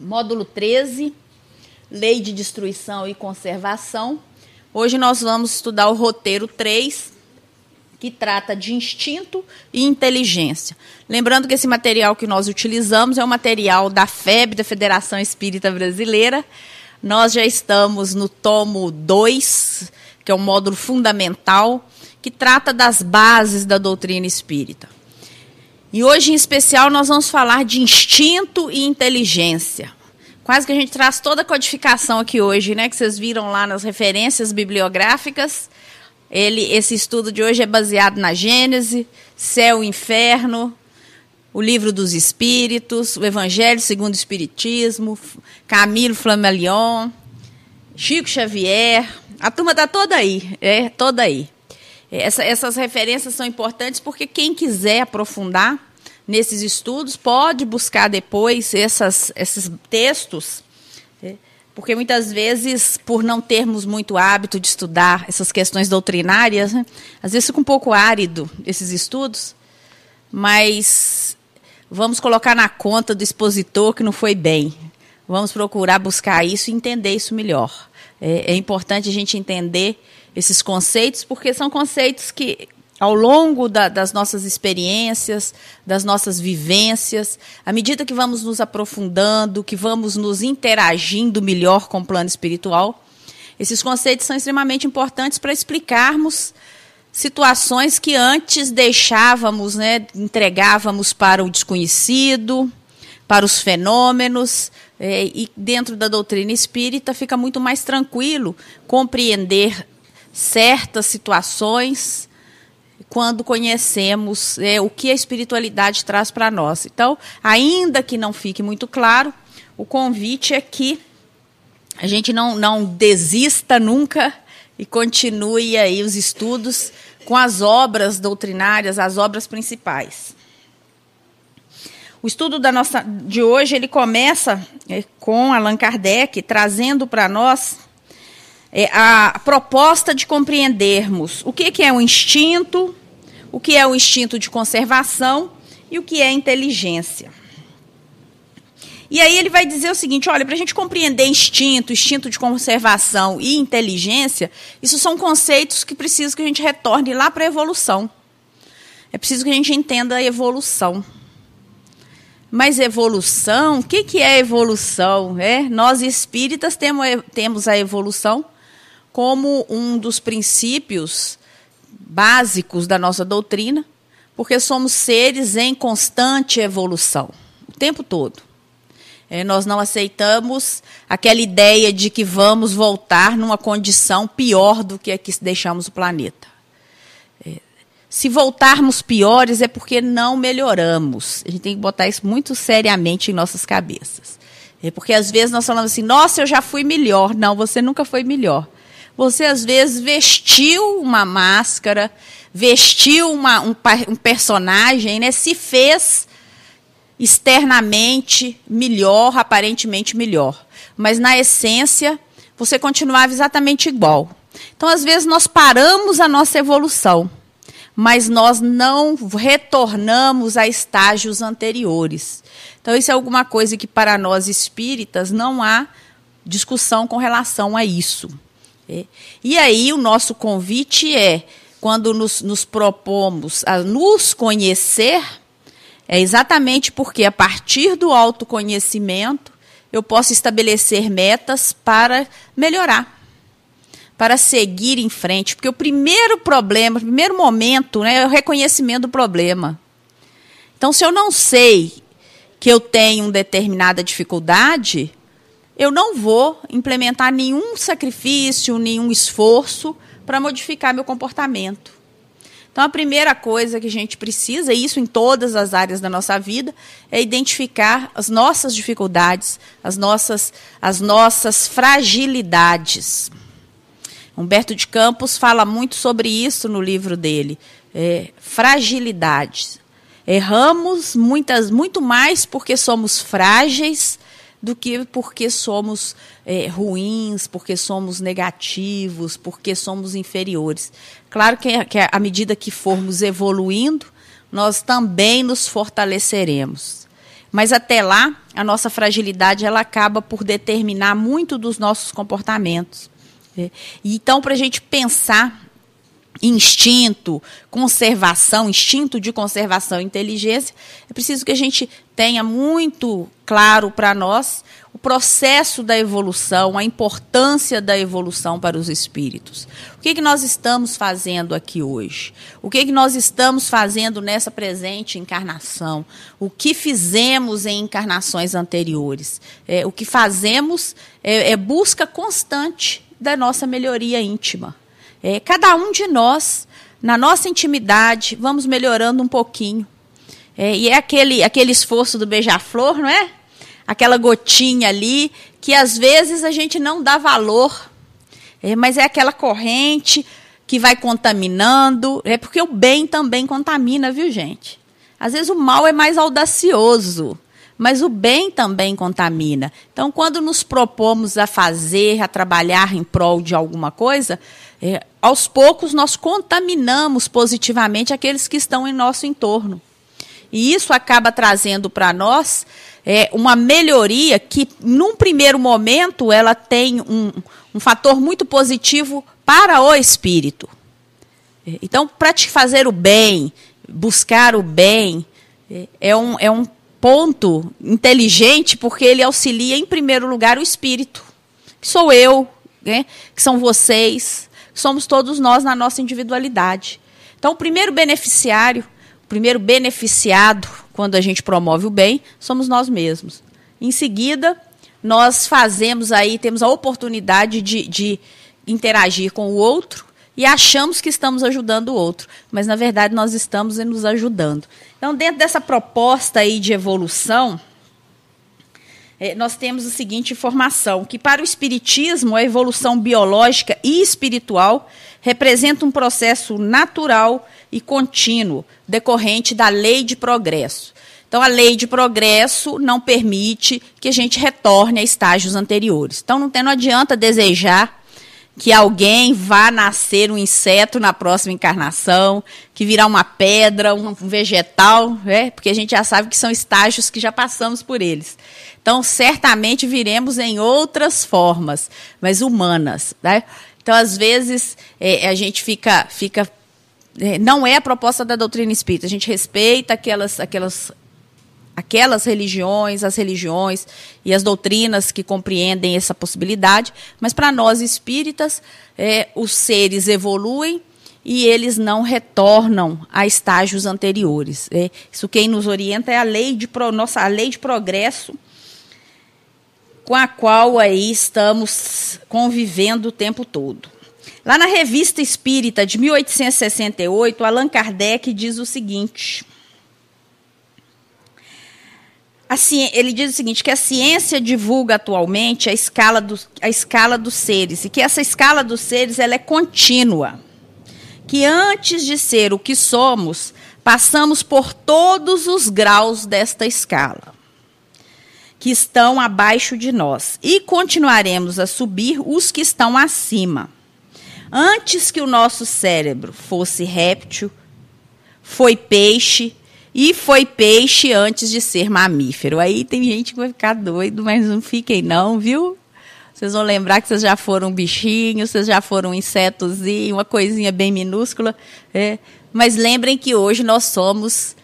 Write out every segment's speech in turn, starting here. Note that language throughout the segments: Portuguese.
módulo 13, Lei de Destruição e Conservação. Hoje nós vamos estudar o roteiro 3, que trata de instinto e inteligência. Lembrando que esse material que nós utilizamos é o material da FEB, da Federação Espírita Brasileira. Nós já estamos no tomo 2, que é o módulo fundamental, que trata das bases da doutrina espírita. E hoje, em especial, nós vamos falar de instinto e inteligência. Quase que a gente traz toda a codificação aqui hoje, né? Que vocês viram lá nas referências bibliográficas. Ele, esse estudo de hoje é baseado na Gênese, Céu e Inferno, o Livro dos Espíritos, o Evangelho segundo o Espiritismo, Camilo Flammarion, Chico Xavier. A turma está toda aí, é toda aí. É, essa, essas referências são importantes porque quem quiser aprofundar nesses estudos pode buscar depois essas, esses textos, né? porque muitas vezes, por não termos muito hábito de estudar essas questões doutrinárias, né, às vezes fica um pouco árido esses estudos, mas vamos colocar na conta do expositor que não foi bem. Vamos procurar buscar isso e entender isso melhor. é, é importante a gente entender esses conceitos, porque são conceitos que, ao longo da, das nossas experiências, das nossas vivências, à medida que vamos nos aprofundando, que vamos nos interagindo melhor com o plano espiritual, esses conceitos são extremamente importantes para explicarmos situações que antes deixávamos, né, entregávamos para o desconhecido, para os fenômenos, é, e dentro da doutrina espírita fica muito mais tranquilo compreender certas situações quando conhecemos é, o que a espiritualidade traz para nós. Então, ainda que não fique muito claro, o convite é que a gente não, não desista nunca e continue aí os estudos com as obras doutrinárias, as obras principais. O estudo da nossa, de hoje ele começa é, com Allan Kardec trazendo para nós é, a proposta de compreendermos o que, que é um instinto, o que é o instinto de conservação e o que é inteligência. E aí ele vai dizer o seguinte: olha, para a gente compreender instinto, instinto de conservação e inteligência, isso são conceitos que precisam que a gente retorne lá para a evolução. É preciso que a gente entenda a evolução. Mas evolução, o que, que é evolução? É, nós espíritas temos a evolução como um dos princípios básicos da nossa doutrina, porque somos seres em constante evolução, o tempo todo. É, nós não aceitamos aquela ideia de que vamos voltar numa condição pior do que a que deixamos o planeta. É, se voltarmos piores é porque não melhoramos. A gente tem que botar isso muito seriamente em nossas cabeças. É porque às vezes nós falamos assim: nossa, eu já fui melhor. Não, você nunca foi melhor. Você às vezes vestiu uma máscara, vestiu uma, um, um personagem, né? Se fez externamente melhor, aparentemente melhor, mas na essência você continuava exatamente igual. Então, às vezes, nós paramos a nossa evolução, mas nós não retornamos a estágios anteriores. Então, isso é alguma coisa que para nós espíritas não há discussão com relação a isso. E aí o nosso convite é, quando nos, nos propomos a nos conhecer, é exatamente porque a partir do autoconhecimento eu posso estabelecer metas para melhorar, para seguir em frente. Porque o primeiro problema, o primeiro momento né, é o reconhecimento do problema. Então, se eu não sei que eu tenho uma determinada dificuldade, eu não vou implementar nenhum sacrifício, nenhum esforço para modificar meu comportamento. Então, a primeira coisa que a gente precisa, e isso em todas as áreas da nossa vida, é identificar as nossas dificuldades, as nossas, as nossas fragilidades. Humberto de Campos fala muito sobre isso no livro dele. É, fragilidades. Erramos muitas, muito mais porque somos frágeis do que porque somos é, ruins, porque somos negativos, porque somos inferiores. Claro que, que à medida que formos evoluindo, nós também nos fortaleceremos. Mas até lá, a nossa fragilidade ela acaba por determinar muito dos nossos comportamentos. É, então, para a gente pensar instinto, conservação, instinto de conservação e inteligência, é preciso que a gente tenha muito claro para nós o processo da evolução, a importância da evolução para os espíritos. O que, é que nós estamos fazendo aqui hoje? O que, é que nós estamos fazendo nessa presente encarnação? O que fizemos em encarnações anteriores? É, o que fazemos é, é busca constante da nossa melhoria íntima. É, cada um de nós, na nossa intimidade, vamos melhorando um pouquinho. É, e é aquele, aquele esforço do beija-flor, não é? Aquela gotinha ali que às vezes a gente não dá valor, é, mas é aquela corrente que vai contaminando. É porque o bem também contamina, viu, gente? Às vezes o mal é mais audacioso, mas o bem também contamina. Então, quando nos propomos a fazer, a trabalhar em prol de alguma coisa, é, aos poucos, nós contaminamos positivamente aqueles que estão em nosso entorno. E isso acaba trazendo para nós é, uma melhoria que, num primeiro momento, ela tem um, um fator muito positivo para o espírito. É, então, para te fazer o bem, buscar o bem, é, é um, é um ponto inteligente, porque ele auxilia, em primeiro lugar, o espírito, que sou eu, né, que são vocês, somos todos nós na nossa individualidade. Então, o primeiro beneficiário, o primeiro beneficiado quando a gente promove o bem, somos nós mesmos. Em seguida, nós fazemos aí, temos a oportunidade de, de interagir com o outro e achamos que estamos ajudando o outro, mas na verdade nós estamos nos ajudando. Então, dentro dessa proposta aí de evolução, é, nós temos a seguinte informação: que para o Espiritismo, a evolução biológica e espiritual representa um processo natural e contínuo, decorrente da lei de progresso. Então, a lei de progresso não permite que a gente retorne a estágios anteriores. Então, não, tem, não adianta desejar que alguém vá nascer um inseto na próxima encarnação, que virá uma pedra, um vegetal, né? porque a gente já sabe que são estágios que já passamos por eles. Então, certamente viremos em outras formas, mas humanas. Né? Então, às vezes, é, a gente fica. fica é, não é a proposta da doutrina espírita. A gente respeita aquelas, aquelas, aquelas religiões, as religiões e as doutrinas que compreendem essa possibilidade, mas para nós espíritas, é, os seres evoluem e eles não retornam a estágios anteriores. Né? isso quem nos orienta é a lei de pro, nossa a lei de progresso com a qual aí estamos convivendo o tempo todo. Lá na Revista Espírita de 1868, Allan Kardec diz o seguinte: assim ele diz o seguinte, que a ciência divulga atualmente a escala, do... a escala dos seres, e que essa escala dos seres ela é contínua. Que antes de ser o que somos, passamos por todos os graus desta escala que estão abaixo de nós, e continuaremos a subir os que estão acima. Antes que o nosso cérebro fosse réptil, foi peixe, e foi peixe antes de ser mamífero. Aí tem gente que vai ficar doido, mas não fiquem não, viu? Vocês vão lembrar que vocês já foram bichinhos, vocês já foram insetozinho, uma coisinha bem minúscula. É. Mas lembrem que hoje nós somos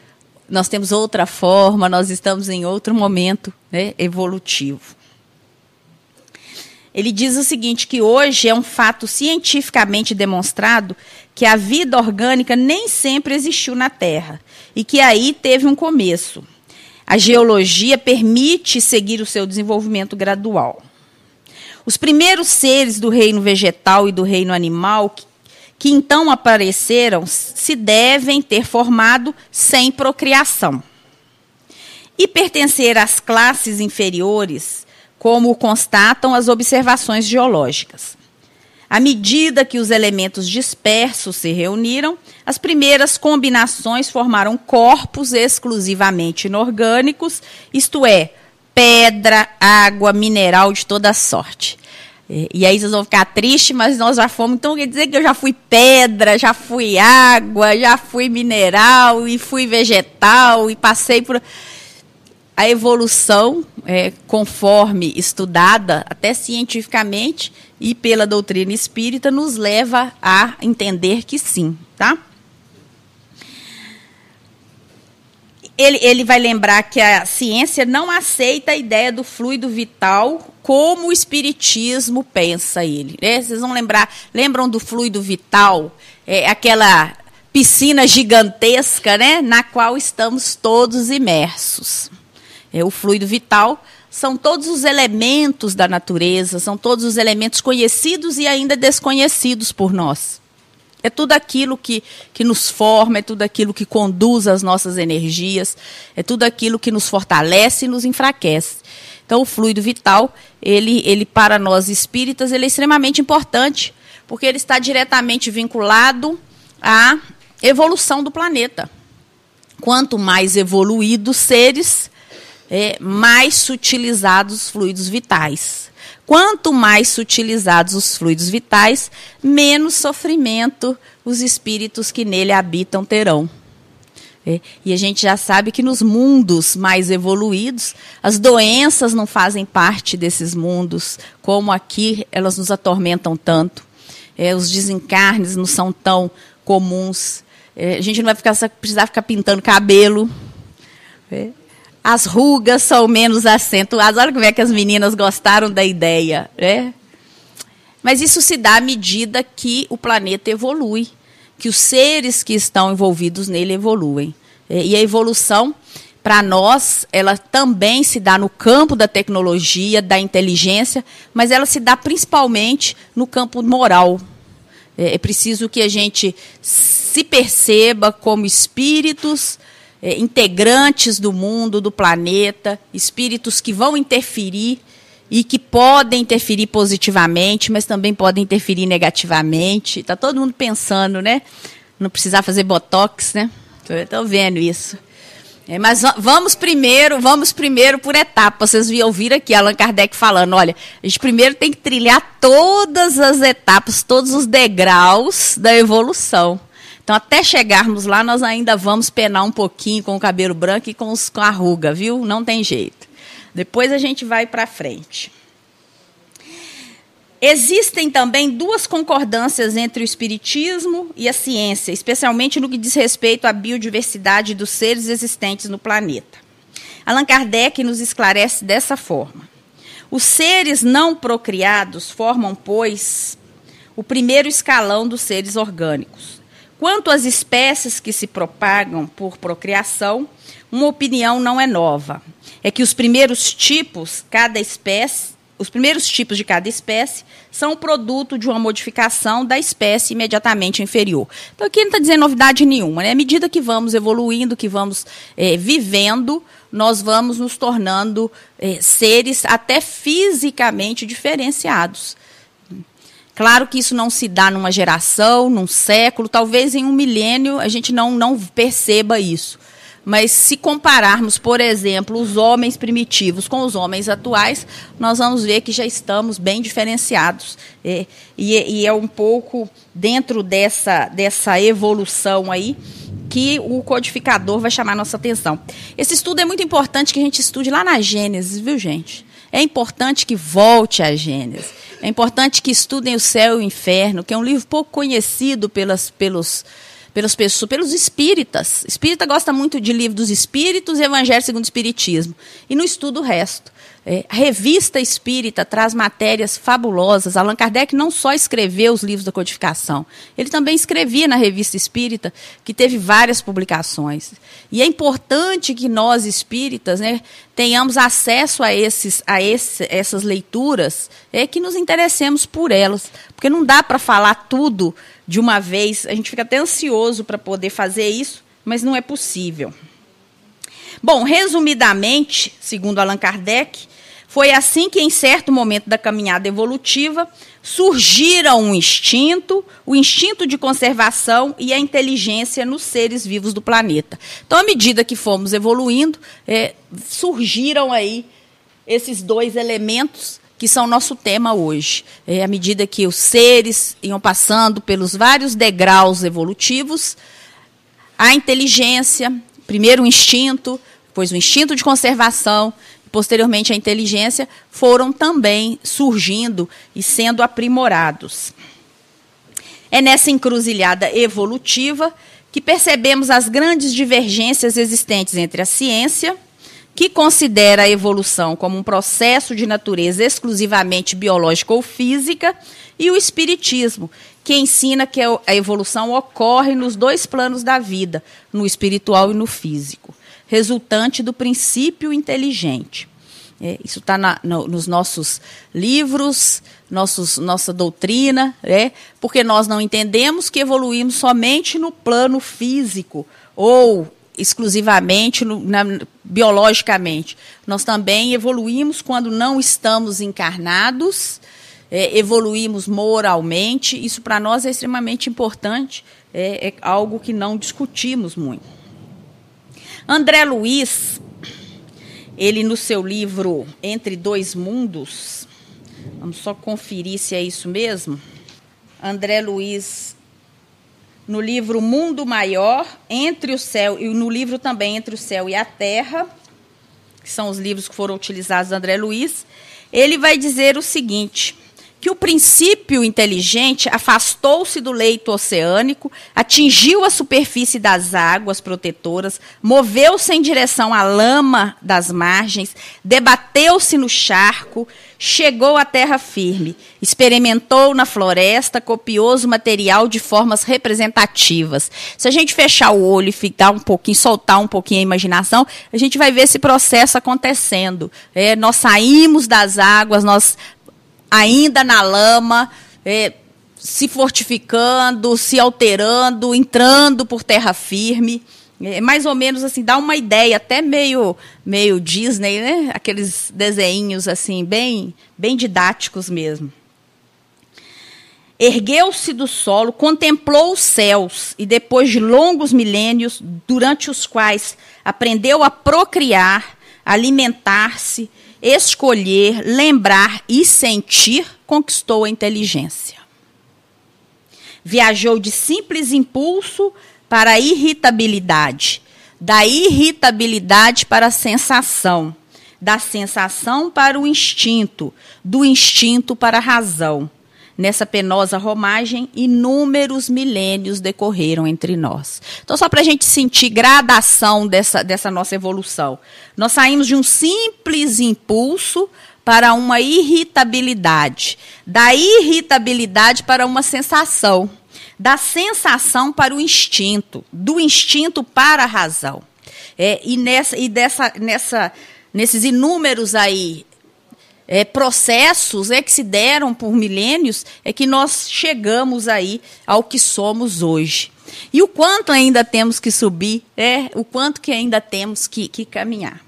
nós temos outra forma, nós estamos em outro momento né, evolutivo. Ele diz o seguinte: que hoje é um fato cientificamente demonstrado que a vida orgânica nem sempre existiu na Terra e que aí teve um começo. A geologia permite seguir o seu desenvolvimento gradual. Os primeiros seres do reino vegetal e do reino animal que que então apareceram se devem ter formado sem procriação. E pertencer às classes inferiores, como constatam as observações geológicas. À medida que os elementos dispersos se reuniram, as primeiras combinações formaram corpos exclusivamente inorgânicos, isto é, pedra, água, mineral de toda sorte. É, e aí vocês vão ficar tristes, mas nós já fomos. Então quer dizer que eu já fui pedra, já fui água, já fui mineral e fui vegetal e passei por. A evolução, é, conforme estudada até cientificamente e pela doutrina espírita, nos leva a entender que sim, tá? Ele, ele vai lembrar que a ciência não aceita a ideia do fluido vital como o espiritismo pensa ele. Né? Vocês vão lembrar, lembram do fluido vital, é, aquela piscina gigantesca, né, na qual estamos todos imersos. É, o fluido vital são todos os elementos da natureza, são todos os elementos conhecidos e ainda desconhecidos por nós. É tudo aquilo que, que nos forma, é tudo aquilo que conduz as nossas energias, é tudo aquilo que nos fortalece e nos enfraquece. Então, o fluido vital, ele, ele para nós espíritas, ele é extremamente importante, porque ele está diretamente vinculado à evolução do planeta. Quanto mais evoluídos seres, é, mais sutilizados os fluidos vitais. Quanto mais sutilizados os fluidos vitais, menos sofrimento os espíritos que nele habitam terão. É, e a gente já sabe que nos mundos mais evoluídos, as doenças não fazem parte desses mundos, como aqui elas nos atormentam tanto. É, os desencarnes não são tão comuns. É, a gente não vai ficar, precisar ficar pintando cabelo. É. As rugas são menos acentuadas. Olha como é que as meninas gostaram da ideia. Né? Mas isso se dá à medida que o planeta evolui que os seres que estão envolvidos nele evoluem. É, e a evolução, para nós, ela também se dá no campo da tecnologia, da inteligência, mas ela se dá principalmente no campo moral. É, é preciso que a gente se perceba como espíritos é, integrantes do mundo, do planeta, espíritos que vão interferir e que podem interferir positivamente, mas também podem interferir negativamente. Tá todo mundo pensando, né? Não precisar fazer botox, né? Estou vendo isso. É, mas vamos primeiro, vamos primeiro por etapas. Vocês ouviram aqui Allan Kardec falando, olha, a gente primeiro tem que trilhar todas as etapas, todos os degraus da evolução. Então, até chegarmos lá, nós ainda vamos penar um pouquinho com o cabelo branco e com, os, com a ruga, viu? Não tem jeito. Depois a gente vai para frente. Existem também duas concordâncias entre o espiritismo e a ciência, especialmente no que diz respeito à biodiversidade dos seres existentes no planeta. Allan Kardec nos esclarece dessa forma: os seres não procriados formam, pois, o primeiro escalão dos seres orgânicos. Quanto às espécies que se propagam por procriação, uma opinião não é nova. É que os primeiros tipos, cada espécie, os primeiros tipos de cada espécie são produto de uma modificação da espécie imediatamente inferior. Então, aqui não está dizendo novidade nenhuma. Né? À medida que vamos evoluindo, que vamos é, vivendo, nós vamos nos tornando é, seres até fisicamente diferenciados. Claro que isso não se dá numa geração, num século, talvez em um milênio a gente não, não perceba isso. Mas se compararmos, por exemplo, os homens primitivos com os homens atuais, nós vamos ver que já estamos bem diferenciados. É, e, e, é um pouco dentro dessa, dessa evolução aí que o codificador vai chamar nossa atenção. Esse estudo é muito importante que a gente estude lá na Gênesis, viu, gente? É importante que volte à Gênesis. É importante que estudem o céu e o inferno, que é um livro pouco conhecido pelas, pelos pelos, pelos espíritas. Espírita gosta muito de livro dos espíritos e Evangelho segundo o Espiritismo. E não estuda o resto. É, a revista Espírita traz matérias fabulosas. Allan Kardec não só escreveu os livros da codificação, ele também escrevia na revista Espírita, que teve várias publicações. E é importante que nós espíritas né, tenhamos acesso a, esses, a esse, essas leituras, é que nos interessemos por elas, porque não dá para falar tudo de uma vez. A gente fica até ansioso para poder fazer isso, mas não é possível. Bom, resumidamente, segundo Allan Kardec, foi assim que, em certo momento da caminhada evolutiva, surgiram um instinto, o instinto de conservação e a inteligência nos seres vivos do planeta. Então, à medida que fomos evoluindo, é, surgiram aí esses dois elementos que são nosso tema hoje. É, à medida que os seres iam passando pelos vários degraus evolutivos, a inteligência, primeiro o instinto, depois o instinto de conservação, e posteriormente a inteligência, foram também surgindo e sendo aprimorados. É nessa encruzilhada evolutiva que percebemos as grandes divergências existentes entre a ciência, que considera a evolução como um processo de natureza exclusivamente biológica ou física, e o espiritismo, que ensina que é a evolução ocorre nos dois planos da vida, no espiritual e no físico, resultante do princípio inteligente. É, isso está no, nos nossos livros, nossos, nossa doutrina, é, porque nós não entendemos que evoluímos somente no plano físico ou exclusivamente no, na, biologicamente. Nós também evoluímos quando não estamos encarnados é, evoluímos moralmente, isso para nós é extremamente importante, é, é algo que não discutimos muito. André Luiz, ele no seu livro Entre Dois Mundos, vamos só conferir se é isso mesmo. André Luiz no livro Mundo Maior, entre o céu e no livro também Entre o céu e a terra, que são os livros que foram utilizados André Luiz, ele vai dizer o seguinte: que o princípio inteligente afastou-se do leito oceânico, atingiu a superfície das águas protetoras, moveu-se em direção à lama das margens, debateu-se no charco, chegou à terra firme, experimentou na floresta copioso material de formas representativas. Se a gente fechar o olho e ficar um pouquinho, soltar um pouquinho a imaginação, a gente vai ver esse processo acontecendo. É, nós saímos das águas, nós ainda na lama, é, se fortificando, se alterando, entrando por terra firme. É mais ou menos assim, dá uma ideia, até meio meio Disney, né? Aqueles desenhos assim, bem, bem didáticos mesmo. Ergueu-se do solo, contemplou os céus e depois de longos milênios, durante os quais aprendeu a procriar, alimentar-se, escolher, lembrar e sentir, conquistou a inteligência. Viajou de simples impulso para a irritabilidade, da irritabilidade para a sensação, da sensação para o instinto, do instinto para a razão, Nessa penosa romagem, inúmeros milênios decorreram entre nós. Então, só para a gente sentir gradação dessa, dessa nossa evolução, nós saímos de um simples impulso para uma irritabilidade, da irritabilidade para uma sensação, da sensação para o instinto, do instinto para a razão. É, e nessa, e dessa, nessa, nesses inúmeros aí é, processos é que se deram por milênios é que nós chegamos aí ao que somos hoje. E o quanto ainda temos que subir, é, o quanto que ainda temos que, que caminhar.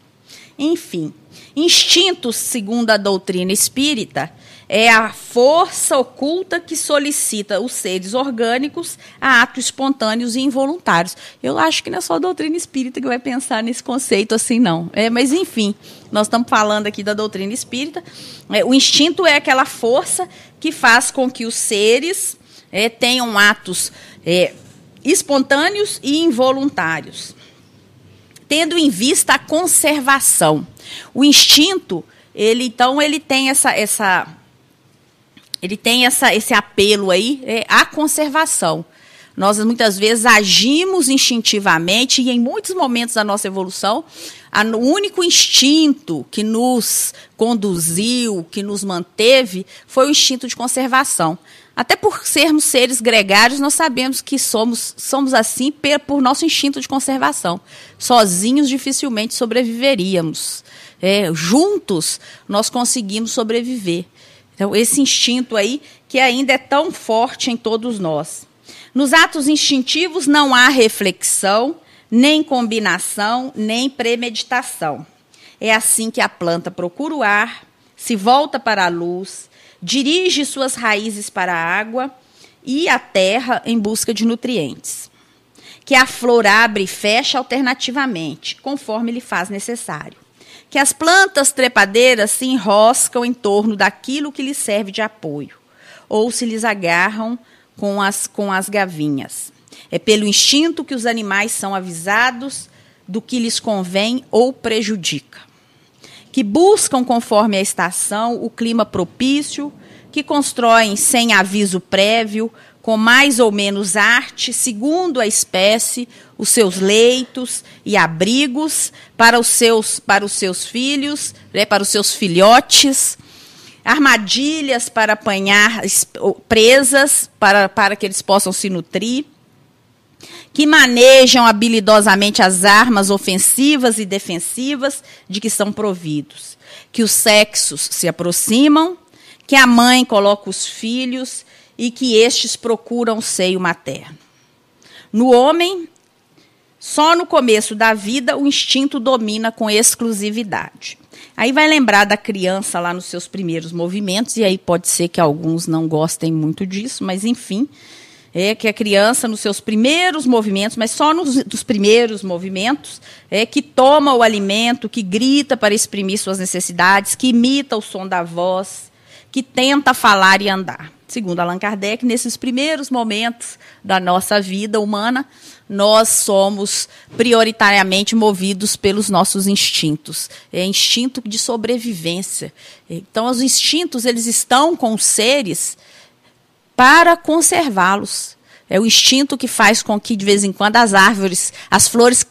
Enfim, instintos, segundo a doutrina espírita, é a força oculta que solicita os seres orgânicos a atos espontâneos e involuntários. Eu acho que não é só a doutrina espírita que vai pensar nesse conceito assim, não. É, mas, enfim, nós estamos falando aqui da doutrina espírita. É, o instinto é aquela força que faz com que os seres é, tenham atos é, espontâneos e involuntários, tendo em vista a conservação. O instinto, ele então, ele tem essa, essa ele tem essa, esse apelo aí é, à conservação. Nós muitas vezes agimos instintivamente e em muitos momentos da nossa evolução, o único instinto que nos conduziu, que nos manteve, foi o instinto de conservação. Até por sermos seres gregários, nós sabemos que somos, somos assim por nosso instinto de conservação. Sozinhos dificilmente sobreviveríamos. É, juntos nós conseguimos sobreviver. Então, esse instinto aí que ainda é tão forte em todos nós. Nos atos instintivos não há reflexão, nem combinação, nem premeditação. É assim que a planta procura o ar, se volta para a luz, dirige suas raízes para a água e a terra em busca de nutrientes. Que a flor abre e fecha alternativamente, conforme lhe faz necessário que as plantas trepadeiras se enroscam em torno daquilo que lhes serve de apoio, ou se lhes agarram com as, com as gavinhas. É pelo instinto que os animais são avisados do que lhes convém ou prejudica. Que buscam, conforme a estação, o clima propício, que constroem sem aviso prévio com mais ou menos arte, segundo a espécie, os seus leitos e abrigos para os seus, para os seus filhos, né, para os seus filhotes, armadilhas para apanhar presas, para, para que eles possam se nutrir, que manejam habilidosamente as armas ofensivas e defensivas de que são providos, que os sexos se aproximam, que a mãe coloca os filhos e que estes procuram o seio materno. No homem, só no começo da vida o instinto domina com exclusividade. Aí vai lembrar da criança lá nos seus primeiros movimentos, e aí pode ser que alguns não gostem muito disso, mas enfim, é que a criança nos seus primeiros movimentos, mas só nos dos primeiros movimentos, é que toma o alimento, que grita para exprimir suas necessidades, que imita o som da voz, que tenta falar e andar. Segundo Allan Kardec, nesses primeiros momentos da nossa vida humana, nós somos prioritariamente movidos pelos nossos instintos, é instinto de sobrevivência. Então, os instintos eles estão com os seres para conservá-los. É o instinto que faz com que de vez em quando as árvores, as flores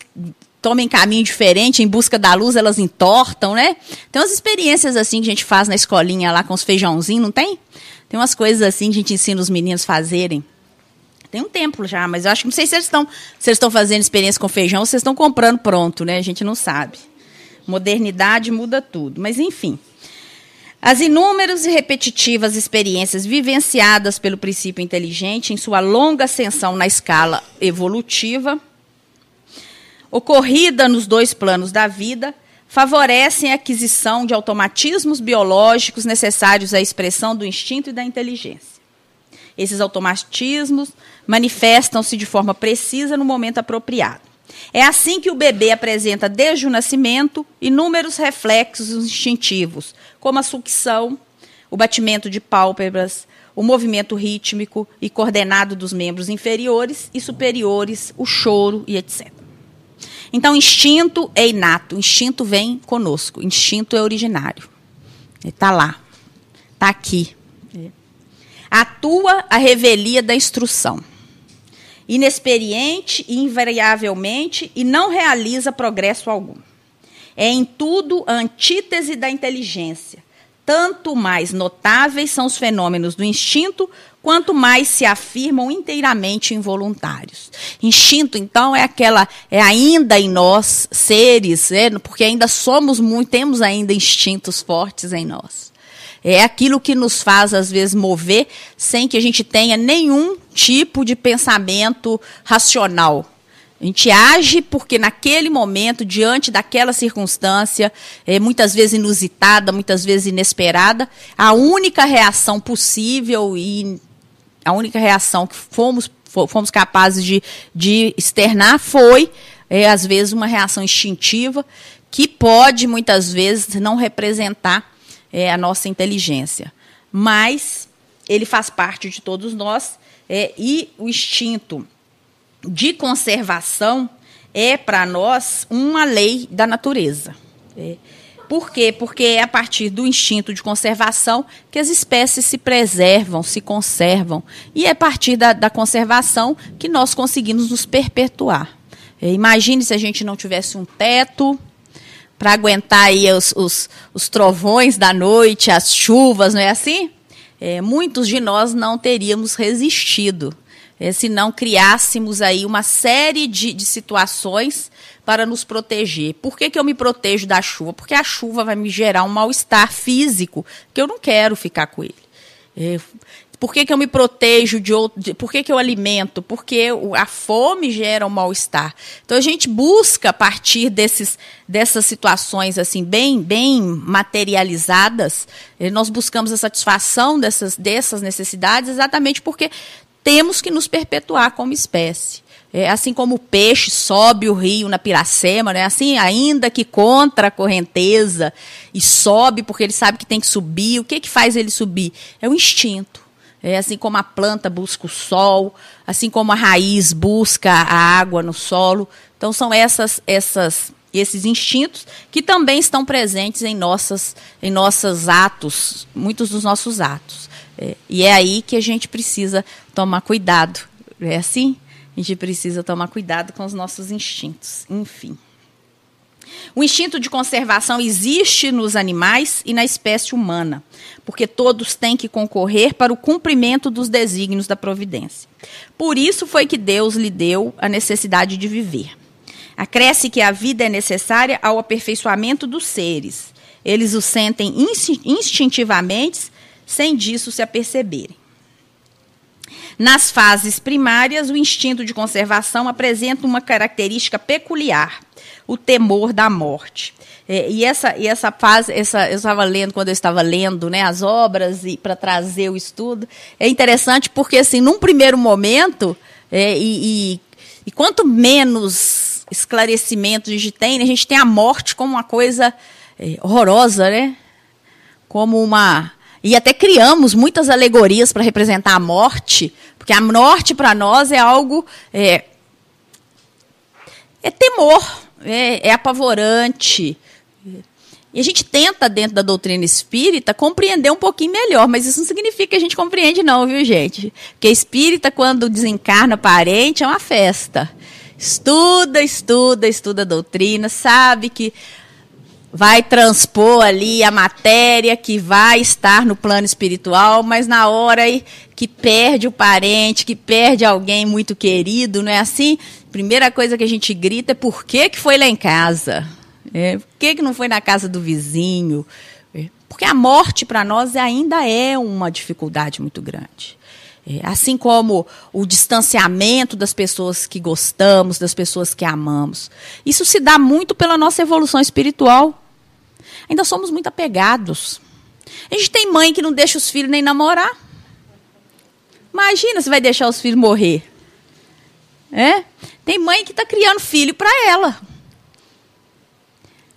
tomem caminho diferente, em busca da luz elas entortam, né? Tem umas experiências assim que a gente faz na escolinha lá com os feijãozinhos, não tem? Tem umas coisas assim que a gente ensina os meninos fazerem. Tem um tempo já, mas eu acho que não sei se eles estão se eles estão fazendo experiência com feijão ou se estão comprando pronto, né? A gente não sabe. Modernidade muda tudo, mas enfim. As inúmeras e repetitivas experiências vivenciadas pelo princípio inteligente em sua longa ascensão na escala evolutiva ocorrida nos dois planos da vida, favorecem a aquisição de automatismos biológicos necessários à expressão do instinto e da inteligência. Esses automatismos manifestam-se de forma precisa no momento apropriado. É assim que o bebê apresenta desde o nascimento inúmeros reflexos instintivos, como a sucção, o batimento de pálpebras, o movimento rítmico e coordenado dos membros inferiores e superiores, o choro e etc. Então, instinto é inato, instinto vem conosco, instinto é originário. está lá, está aqui. É. Atua a revelia da instrução. Inexperiente, invariavelmente, e não realiza progresso algum. É em tudo a antítese da inteligência. Tanto mais notáveis são os fenômenos do instinto quanto mais se afirmam inteiramente involuntários. Instinto, então, é aquela é ainda em nós seres, é, porque ainda somos muito, temos ainda instintos fortes em nós. É aquilo que nos faz, às vezes, mover sem que a gente tenha nenhum tipo de pensamento racional. A gente age porque naquele momento, diante daquela circunstância, é, muitas vezes inusitada, muitas vezes inesperada, a única reação possível e a única reação que fomos, fomos capazes de, de externar foi, é, às vezes, uma reação instintiva, que pode, muitas vezes, não representar é, a nossa inteligência. Mas ele faz parte de todos nós é, e o instinto de conservação é, para nós, uma lei da natureza. É. Por quê? Porque é a partir do instinto de conservação que as espécies se preservam, se conservam. E é a partir da, da conservação que nós conseguimos nos perpetuar. Eh, imagine se a gente não tivesse um teto para aguentar aí os, os, os, trovões da noite, as chuvas, não é assim? É, muitos de nós não teríamos resistido é, se não criássemos aí uma série de, de situações para nos proteger. Por que, que eu me protejo da chuva? Porque a chuva vai me gerar um mal-estar físico que eu não quero ficar com ele. É, por que, que eu me protejo de outro? por que, que eu alimento? Porque a fome gera um mal-estar. Então a gente busca a partir desses, dessas situações assim bem bem materializadas, é, nós buscamos a satisfação dessas, dessas necessidades exatamente porque temos que nos perpetuar como espécie. É, assim como o peixe sobe o rio na Piracema, né? assim, ainda que contra a correnteza, e sobe porque ele sabe que tem que subir, o que, que faz ele subir? É o instinto. É, assim como a planta busca o sol, assim como a raiz busca a água no solo. Então, são essas, essas esses instintos que também estão presentes em nossas em nossos atos, muitos dos nossos atos. É, e é aí que a gente precisa tomar cuidado. É assim? A gente precisa tomar cuidado com os nossos instintos. Enfim. O instinto de conservação existe nos animais e na espécie humana, porque todos têm que concorrer para o cumprimento dos desígnios da providência. Por isso foi que Deus lhe deu a necessidade de viver. Acresce que a vida é necessária ao aperfeiçoamento dos seres. Eles o sentem instintivamente, sem disso se aperceberem. Nas fases primárias, o instinto de conservação apresenta uma característica peculiar, o temor da morte. É, e essa e essa fase, essa, eu estava lendo quando eu estava lendo, né, as obras e para trazer o estudo, é interessante porque assim, num primeiro momento, é, e, e, e, quanto menos esclarecimento a gente tem, a gente tem a morte como uma coisa é, horrorosa, né? Como uma e até criamos muitas alegorias para representar a morte, porque a morte para nós é algo. É, é temor, é, é apavorante. E a gente tenta, dentro da doutrina espírita, compreender um pouquinho melhor, mas isso não significa que a gente compreende, não, viu, gente? Porque espírita, quando desencarna parente, é uma festa. Estuda, estuda, estuda a doutrina, sabe que vai transpor ali a matéria que vai estar no plano espiritual, mas na hora que perde o parente, que perde alguém muito querido, não é assim? Primeira coisa que a gente grita é por que, que foi lá em casa? É, por que, que não foi na casa do vizinho? É, porque a morte para nós ainda é uma dificuldade muito grande. É, assim como o distanciamento das pessoas que gostamos, das pessoas que amamos. Isso se dá muito pela nossa evolução espiritual. Ainda somos muito apegados. A gente tem mãe que não deixa os filhos nem namorar. Imagina se vai deixar os filhos morrer. É? Tem mãe que está criando filho para ela.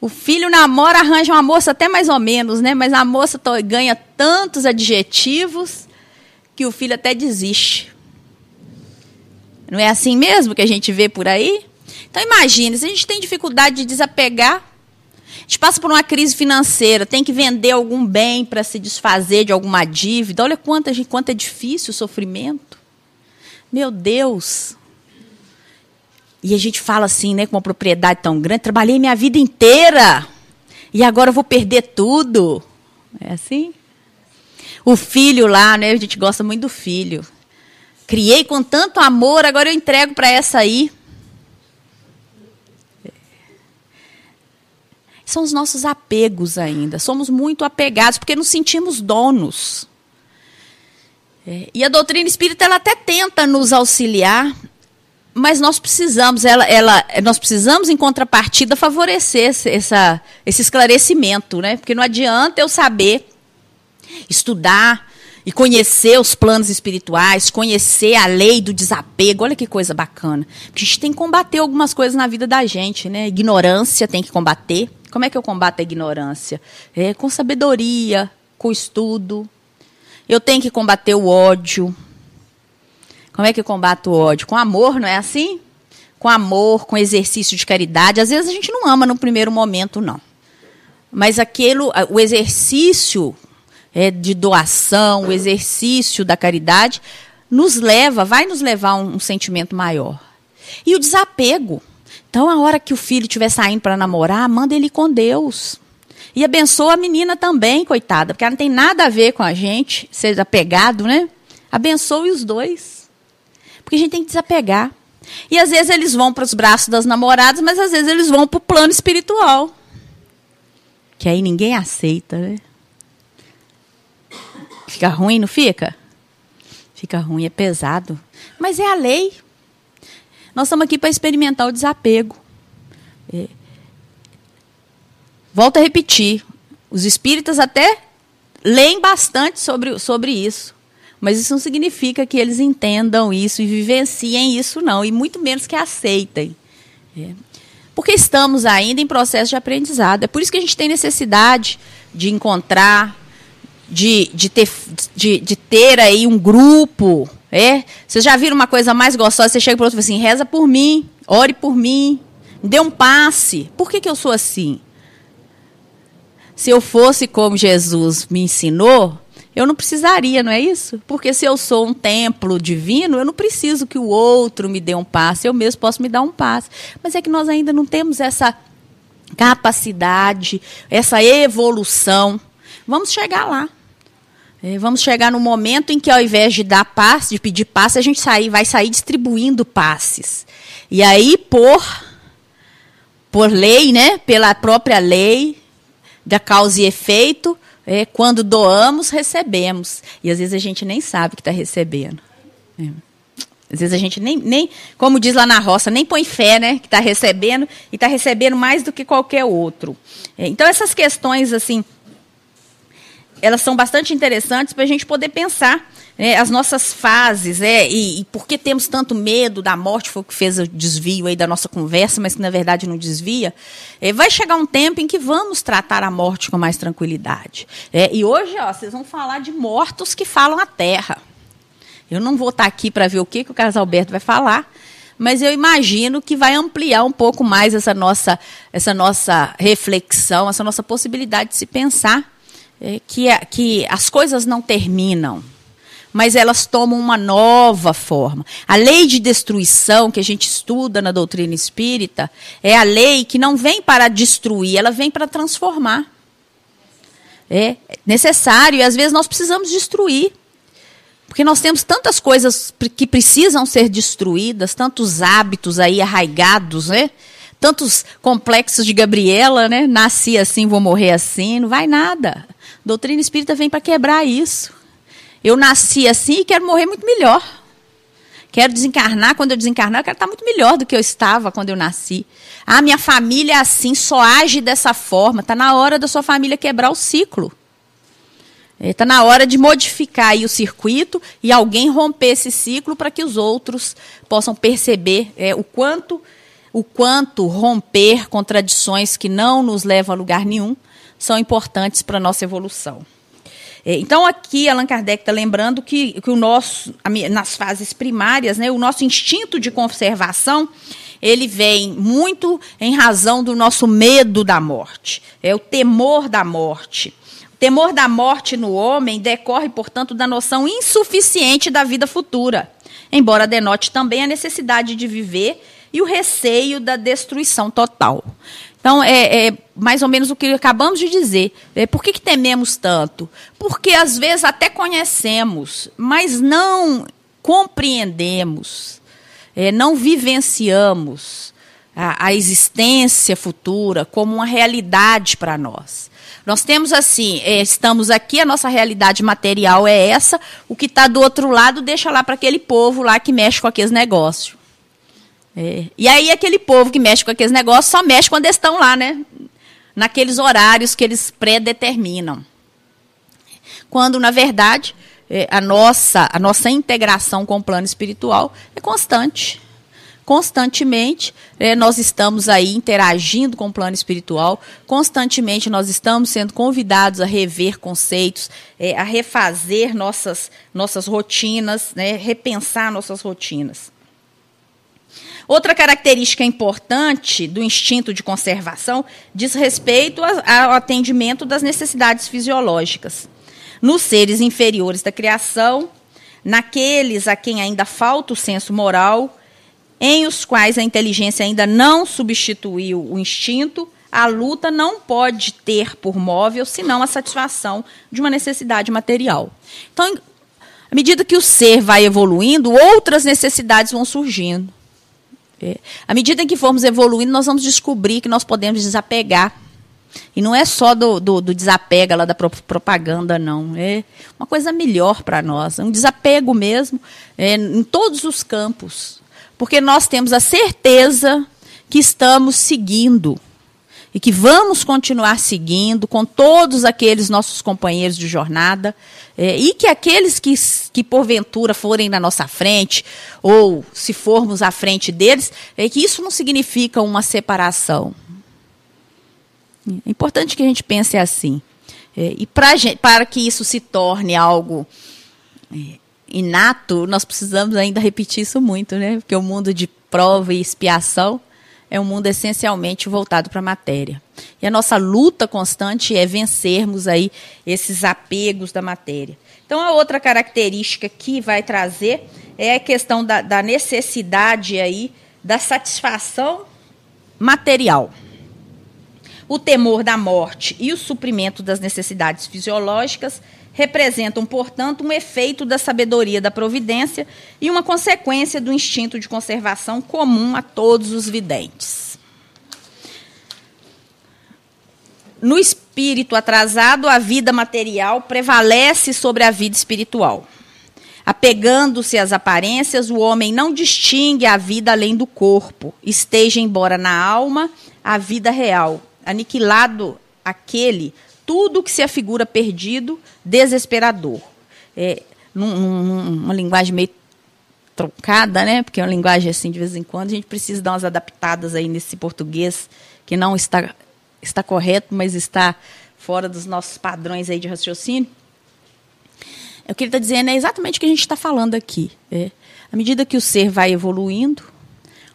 O filho namora, arranja uma moça até mais ou menos, né? Mas a moça ganha tantos adjetivos que o filho até desiste. Não é assim mesmo que a gente vê por aí? Então imagina, se a gente tem dificuldade de desapegar, a gente passa por uma crise financeira, tem que vender algum bem para se desfazer de alguma dívida. Olha quanto, quanto é difícil o sofrimento. Meu Deus! E a gente fala assim, né, com uma propriedade tão grande, trabalhei minha vida inteira e agora eu vou perder tudo. É assim? O filho lá, né? A gente gosta muito do filho. Criei com tanto amor, agora eu entrego para essa aí. são os nossos apegos ainda. Somos muito apegados porque nos sentimos donos. É, e a doutrina espírita ela até tenta nos auxiliar, mas nós precisamos, ela, ela, nós precisamos em contrapartida favorecer essa, esse esclarecimento, né? Porque não adianta eu saber estudar e conhecer os planos espirituais, conhecer a lei do desapego. Olha que coisa bacana. Porque a gente tem que combater algumas coisas na vida da gente, né? Ignorância tem que combater. Como é que eu combato a ignorância? É, com sabedoria, com estudo. Eu tenho que combater o ódio. Como é que eu combato o ódio? Com amor, não é assim? Com amor, com exercício de caridade. Às vezes a gente não ama no primeiro momento, não. Mas aquilo, o exercício é, de doação, o exercício da caridade, nos leva, vai nos levar a um, um sentimento maior. E o desapego. Então, a hora que o filho estiver saindo para namorar, manda ele com Deus. E abençoa a menina também, coitada, porque ela não tem nada a ver com a gente, seja apegado, né? Abençoe os dois. Porque a gente tem que desapegar. E às vezes eles vão para os braços das namoradas, mas às vezes eles vão para o plano espiritual. Que aí ninguém aceita, né? Fica ruim, não fica? Fica ruim, é pesado. Mas é a lei. Nós estamos aqui para experimentar o desapego. É. Volto a repetir, os espíritas até leem bastante sobre, sobre isso. Mas isso não significa que eles entendam isso e vivenciem isso, não, e muito menos que aceitem. É. Porque estamos ainda em processo de aprendizado. É por isso que a gente tem necessidade de encontrar, de, de, ter, de, de ter aí um grupo é? Vocês já viram uma coisa mais gostosa? Você chega para outro e fala assim: reza por mim, ore por mim, dê um passe. Por que, que eu sou assim? Se eu fosse como Jesus me ensinou, eu não precisaria, não é isso? Porque se eu sou um templo divino, eu não preciso que o outro me dê um passe, eu mesmo posso me dar um passe. Mas é que nós ainda não temos essa capacidade, essa evolução. Vamos chegar lá. É, vamos chegar no momento em que, ao invés de dar passe, de pedir passe, a gente sair, vai sair distribuindo passes. E aí, por, por lei, né, pela própria lei da causa e efeito, é, quando doamos, recebemos. E às vezes a gente nem sabe que está recebendo. É. Às vezes a gente nem, nem, como diz lá na roça, nem põe fé, né, que está recebendo, e está recebendo mais do que qualquer outro. É, então, essas questões, assim, elas são bastante interessantes para a gente poder pensar né, as nossas fases, é, e, e por que temos tanto medo da morte, foi o que fez o desvio aí da nossa conversa, mas que na verdade não desvia. É, vai chegar um tempo em que vamos tratar a morte com mais tranquilidade. É, e hoje, ó, vocês vão falar de mortos que falam a terra. Eu não vou estar tá aqui para ver o que, que o Carlos Alberto vai falar, mas eu imagino que vai ampliar um pouco mais essa nossa, essa nossa reflexão, essa nossa possibilidade de se pensar é, que, é, que as coisas não terminam, mas elas tomam uma nova forma. A lei de destruição que a gente estuda na doutrina espírita é a lei que não vem para destruir, ela vem para transformar. É necessário, e às vezes nós precisamos destruir. Porque nós temos tantas coisas que precisam ser destruídas, tantos hábitos aí arraigados, né? Tantos complexos de Gabriela, né? Nasci assim, vou morrer assim, não vai nada. Doutrina espírita vem para quebrar isso. Eu nasci assim e quero morrer muito melhor. Quero desencarnar. Quando eu desencarnar, eu quero estar muito melhor do que eu estava quando eu nasci. Ah, minha família é assim, só age dessa forma. Está na hora da sua família quebrar o ciclo. Está é, na hora de modificar o circuito e alguém romper esse ciclo para que os outros possam perceber é, o quanto o quanto romper contradições que não nos levam a lugar nenhum são importantes para a nossa evolução. É, então, aqui, Allan Kardec está lembrando que, que o nosso, nas fases primárias, né, o nosso instinto de conservação ele vem muito em razão do nosso medo da morte, é o temor da morte. O temor da morte no homem decorre, portanto, da noção insuficiente da vida futura, embora denote também a necessidade de viver e o receio da destruição total. Então, é, é, mais ou menos o que acabamos de dizer. É, por que, que tememos tanto? Porque, às vezes, até conhecemos, mas não compreendemos, é, não vivenciamos a, a existência futura como uma realidade para nós. Nós temos assim, é, estamos aqui, a nossa realidade material é essa, o que está do outro lado deixa lá para aquele povo lá que mexe com aqueles negócios. É. E aí aquele povo que mexe com aqueles negócios só mexe quando eles estão lá, né? Naqueles horários que eles predeterminam. Quando, na verdade, é, a nossa, a nossa integração com o plano espiritual é constante. Constantemente é, nós estamos aí interagindo com o plano espiritual, constantemente nós estamos sendo convidados a rever conceitos, é, a refazer nossas, nossas rotinas, né? repensar nossas rotinas. Outra característica importante do instinto de conservação diz respeito ao atendimento das necessidades fisiológicas. Nos seres inferiores da criação, naqueles a quem ainda falta o senso moral, em os quais a inteligência ainda não substituiu o instinto, a luta não pode ter por móvel senão a satisfação de uma necessidade material. Então, à medida que o ser vai evoluindo, outras necessidades vão surgindo. É. À medida que formos evoluindo, nós vamos descobrir que nós podemos desapegar. E não é só do, do, do lá da pro, propaganda, não. É uma coisa melhor para nós. É um desapego mesmo é, em todos os campos. Porque nós temos a certeza que estamos seguindo e que vamos continuar seguindo com todos aqueles nossos companheiros de jornada é, e que aqueles que, que porventura forem na nossa frente ou se formos à frente deles, é que isso não significa uma separação. É importante que a gente pense assim. É, e pra, para que isso se torne algo é, inato, nós precisamos ainda repetir isso muito, né? Porque o mundo de prova e expiação é um mundo essencialmente voltado para a matéria. E a nossa luta constante é vencermos aí esses apegos da matéria. Então, a outra característica que vai trazer é a questão da, da necessidade aí da satisfação material. O temor da morte e o suprimento das necessidades fisiológicas representam, portanto, um efeito da sabedoria da providência e uma consequência do instinto de conservação comum a todos os videntes. No espírito atrasado, a vida material prevalece sobre a vida espiritual. Apegando-se às aparências, o homem não distingue a vida além do corpo, esteja embora na alma a vida real, aniquilado aquele tudo que se afigura perdido, desesperador. É, num, num, numa linguagem meio trocada, né? Porque é uma linguagem assim de vez em quando a gente precisa dar umas adaptadas aí nesse português que não está está correto, mas está fora dos nossos padrões aí de raciocínio. O que ele está dizendo é exatamente o que a gente está falando aqui. É. À medida que o ser vai evoluindo,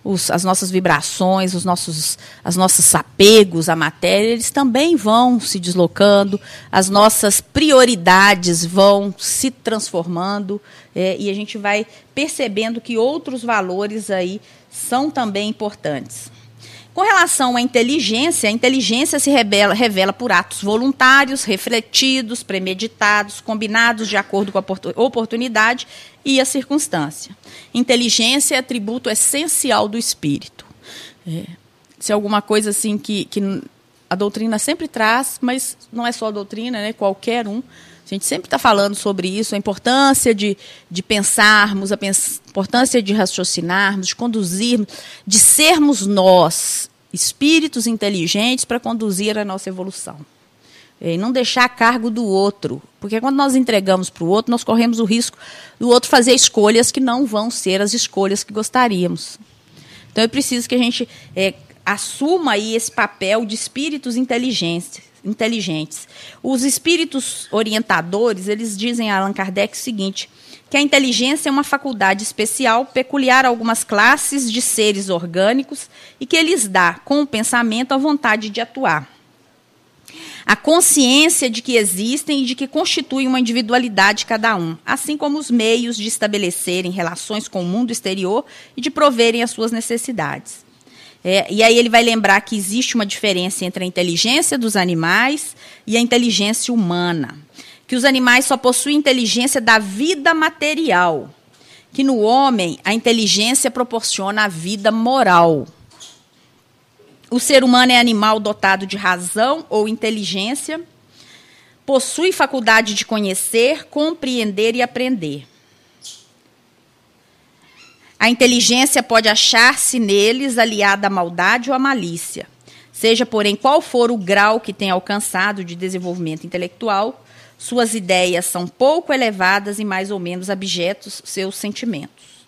os, as nossas vibrações, os nossos, as nossos apegos à matéria, eles também vão se deslocando, as nossas prioridades vão se transformando é, e a gente vai percebendo que outros valores aí são também importantes. Com relação à inteligência, a inteligência se rebela, revela por atos voluntários, refletidos, premeditados, combinados de acordo com a oportunidade e a circunstância. Inteligência é atributo essencial do espírito. É. Se é alguma coisa assim que, que a doutrina sempre traz, mas não é só a doutrina, né? qualquer um a gente sempre está falando sobre isso, a importância de, de pensarmos, a pens importância de raciocinarmos, de conduzirmos, de sermos nós, espíritos inteligentes, para conduzir a nossa evolução. É, e não deixar a cargo do outro. Porque quando nós entregamos para o outro, nós corremos o risco do outro fazer escolhas que não vão ser as escolhas que gostaríamos. Então é preciso que a gente é, assuma aí esse papel de espíritos inteligentes inteligentes. Os espíritos orientadores, eles dizem a Allan Kardec o seguinte: que a inteligência é uma faculdade especial peculiar a algumas classes de seres orgânicos e que lhes dá, com o pensamento, a vontade de atuar. A consciência de que existem e de que constituem uma individualidade cada um, assim como os meios de estabelecerem relações com o mundo exterior e de proverem as suas necessidades. É, e aí ele vai lembrar que existe uma diferença entre a inteligência dos animais e a inteligência humana. Que os animais só possuem inteligência da vida material. Que no homem a inteligência proporciona a vida moral. O ser humano é animal dotado de razão ou inteligência, possui faculdade de conhecer, compreender e aprender. A inteligência pode achar-se neles aliada à maldade ou à malícia. Seja, porém, qual for o grau que tem alcançado de desenvolvimento intelectual, suas ideias são pouco elevadas e mais ou menos abjetos seus sentimentos.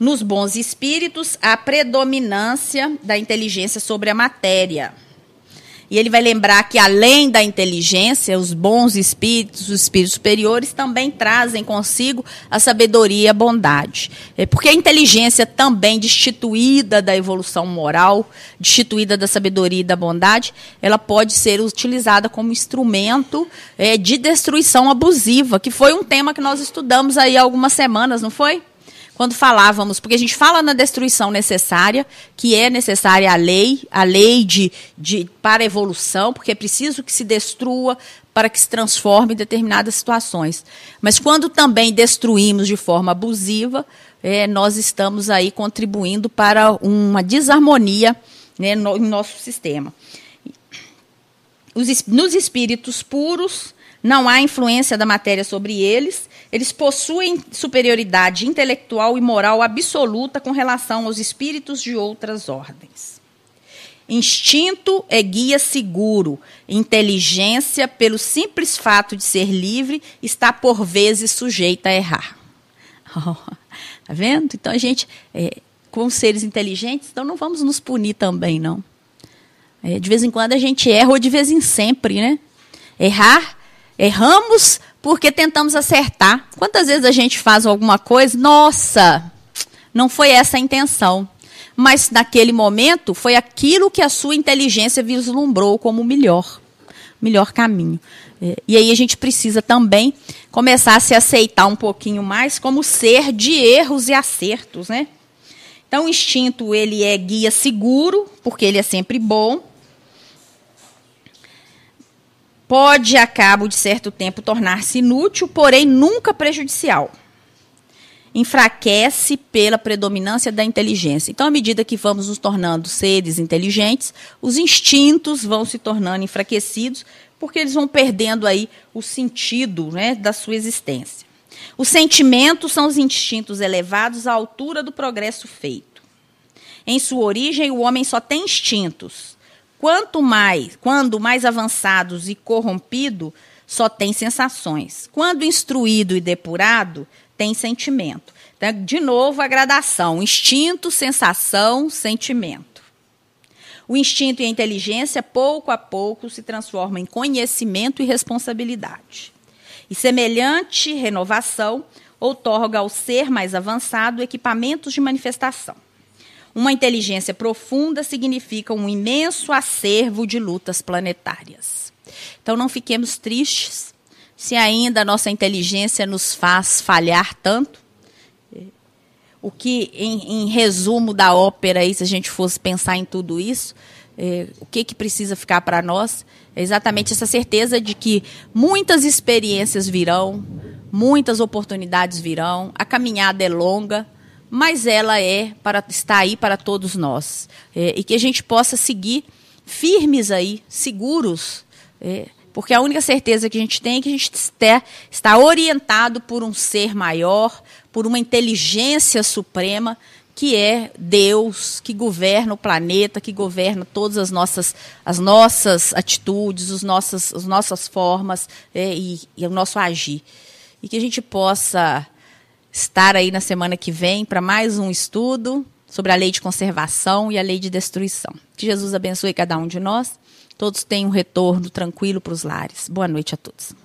Nos bons espíritos, há predominância da inteligência sobre a matéria. E ele vai lembrar que, além da inteligência, os bons espíritos, os espíritos superiores, também trazem consigo a sabedoria e a bondade. É porque a inteligência também destituída da evolução moral, destituída da sabedoria e da bondade, ela pode ser utilizada como instrumento é, de destruição abusiva, que foi um tema que nós estudamos aí há algumas semanas, não foi? quando falávamos, porque a gente fala na destruição necessária, que é necessária a lei, a lei de, de para a evolução, porque é preciso que se destrua para que se transforme em determinadas situações. Mas quando também destruímos de forma abusiva, é, nós estamos aí contribuindo para uma desarmonia né, no, em nosso sistema. Os, nos espíritos puros, não há influência da matéria sobre eles, eles possuem superioridade intelectual e moral absoluta com relação aos espíritos de outras ordens. Instinto é guia seguro. Inteligência, pelo simples fato de ser livre, está por vezes sujeita a errar. Oh, vendo? Então a gente, é, com seres inteligentes, então não vamos nos punir também, não. É, de vez em quando a gente erra, ou de vez em sempre, né? Errar, erramos porque tentamos acertar. Quantas vezes a gente faz alguma coisa, nossa, não foi essa a intenção. Mas naquele momento foi aquilo que a sua inteligência vislumbrou como o melhor, melhor caminho. É, e aí a gente precisa também começar a se aceitar um pouquinho mais como ser de erros e acertos, né? Então o instinto ele é guia seguro, porque ele é sempre bom pode, a cabo de certo tempo, tornar-se inútil, porém nunca prejudicial. Enfraquece pela predominância da inteligência. Então, à medida que vamos nos tornando seres inteligentes, os instintos vão se tornando enfraquecidos, porque eles vão perdendo aí o sentido né, da sua existência. Os sentimentos são os instintos elevados à altura do progresso feito. Em sua origem, o homem só tem instintos, Quanto mais, quando mais avançados e corrompido, só tem sensações. Quando instruído e depurado, tem sentimento. Então, de novo, a gradação: instinto, sensação, sentimento. O instinto e a inteligência, pouco a pouco, se transformam em conhecimento e responsabilidade. E semelhante renovação outorga ao ser mais avançado equipamentos de manifestação. Uma inteligência profunda significa um imenso acervo de lutas planetárias. Então não fiquemos tristes se ainda a nossa inteligência nos faz falhar tanto. O que, em, em resumo da ópera, aí, se a gente fosse pensar em tudo isso, é, o que, que precisa ficar para nós é exatamente essa certeza de que muitas experiências virão, muitas oportunidades virão, a caminhada é longa, mas ela é para está aí para todos nós é, e que a gente possa seguir firmes aí, seguros, é, porque a única certeza que a gente tem é que a gente está, está orientado por um ser maior, por uma inteligência suprema que é Deus, que governa o planeta, que governa todas as nossas, as nossas atitudes, os nossas, as nossas formas é, e, e, o nosso agir. E que a gente possa estar aí na semana que vem para mais um estudo sobre a lei de conservação e a lei de destruição. Que Jesus abençoe cada um de nós. Todos tenham um retorno tranquilo para os lares. Boa noite a todos.